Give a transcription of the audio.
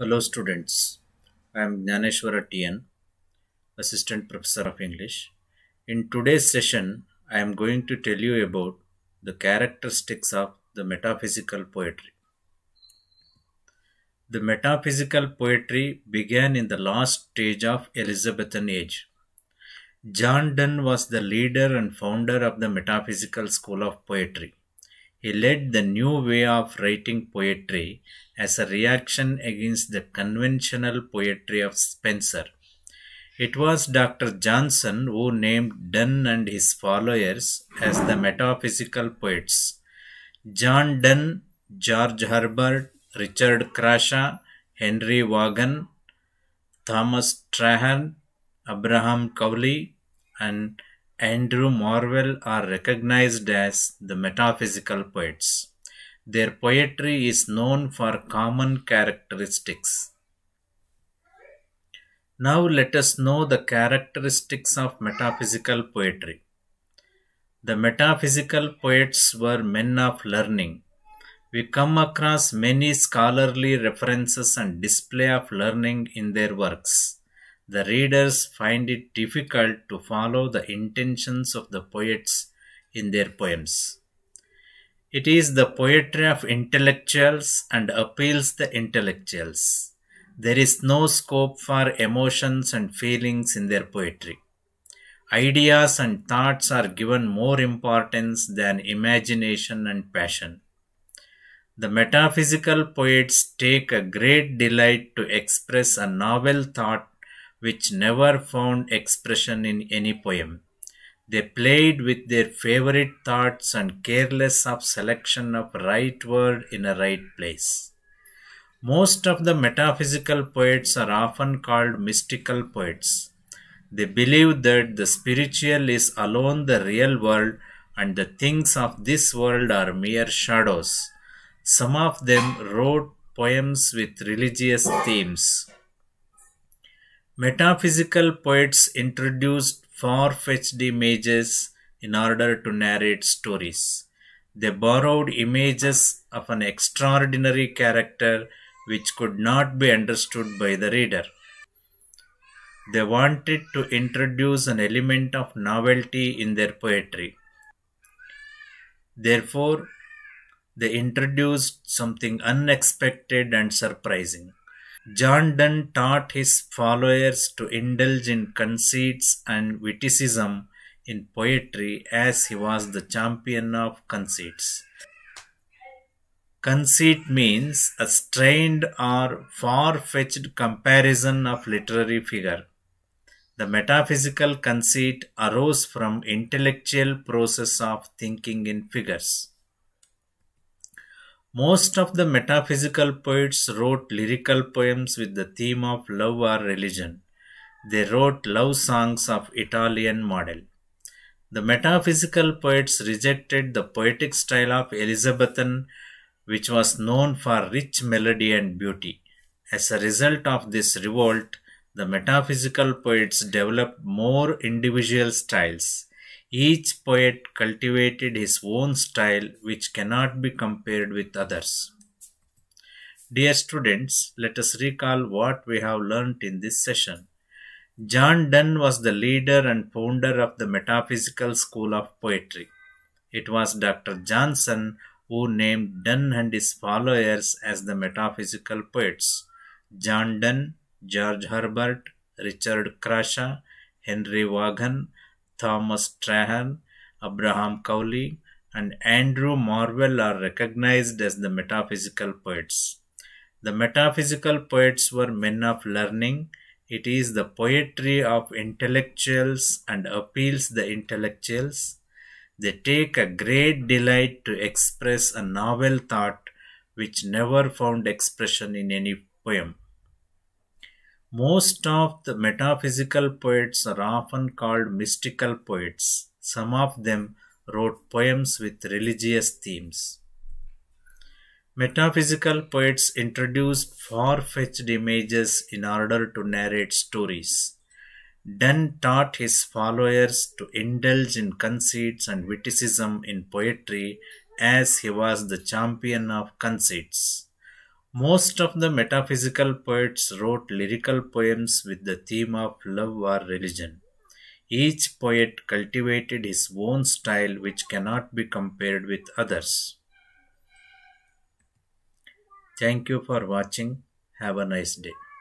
Hello students, I am Gnaneshwara TN, Assistant Professor of English. In today's session, I am going to tell you about the characteristics of the metaphysical poetry. The metaphysical poetry began in the last stage of Elizabethan age. John Donne was the leader and founder of the metaphysical school of poetry. He led the new way of writing poetry as a reaction against the conventional poetry of Spencer. It was Dr. Johnson who named Donne and his followers as the metaphysical poets. John Donne, George Herbert, Richard Crashaw, Henry Vaughan, Thomas Trahan, Abraham Cowley, and Andrew Marvell are recognized as the metaphysical poets. Their poetry is known for common characteristics. Now let us know the characteristics of metaphysical poetry. The metaphysical poets were men of learning. We come across many scholarly references and display of learning in their works the readers find it difficult to follow the intentions of the poets in their poems. It is the poetry of intellectuals and appeals the intellectuals. There is no scope for emotions and feelings in their poetry. Ideas and thoughts are given more importance than imagination and passion. The metaphysical poets take a great delight to express a novel thought which never found expression in any poem. They played with their favorite thoughts and careless of selection of right word in a right place. Most of the metaphysical poets are often called mystical poets. They believe that the spiritual is alone the real world and the things of this world are mere shadows. Some of them wrote poems with religious themes. Metaphysical poets introduced far fetched images in order to narrate stories. They borrowed images of an extraordinary character which could not be understood by the reader. They wanted to introduce an element of novelty in their poetry. Therefore, they introduced something unexpected and surprising. John Donne taught his followers to indulge in conceits and witticism in poetry as he was the champion of conceits. Conceit means a strained or far-fetched comparison of literary figure. The metaphysical conceit arose from intellectual process of thinking in figures. Most of the metaphysical poets wrote lyrical poems with the theme of love or religion. They wrote love songs of Italian model. The metaphysical poets rejected the poetic style of Elizabethan, which was known for rich melody and beauty. As a result of this revolt, the metaphysical poets developed more individual styles. Each poet cultivated his own style which cannot be compared with others. Dear students, let us recall what we have learnt in this session. John Donne was the leader and founder of the Metaphysical School of Poetry. It was Dr. Johnson who named Donne and his followers as the metaphysical poets. John Donne, George Herbert, Richard Crashaw, Henry Vaughan, Thomas Trahan, Abraham Cowley, and Andrew Marvell are recognized as the metaphysical poets. The metaphysical poets were men of learning. It is the poetry of intellectuals and appeals the intellectuals. They take a great delight to express a novel thought which never found expression in any poem. Most of the metaphysical poets are often called mystical poets. Some of them wrote poems with religious themes. Metaphysical poets introduce far fetched images in order to narrate stories. Donne taught his followers to indulge in conceits and witticism in poetry as he was the champion of conceits. Most of the metaphysical poets wrote lyrical poems with the theme of love or religion. Each poet cultivated his own style, which cannot be compared with others. Thank you for watching. Have a nice day.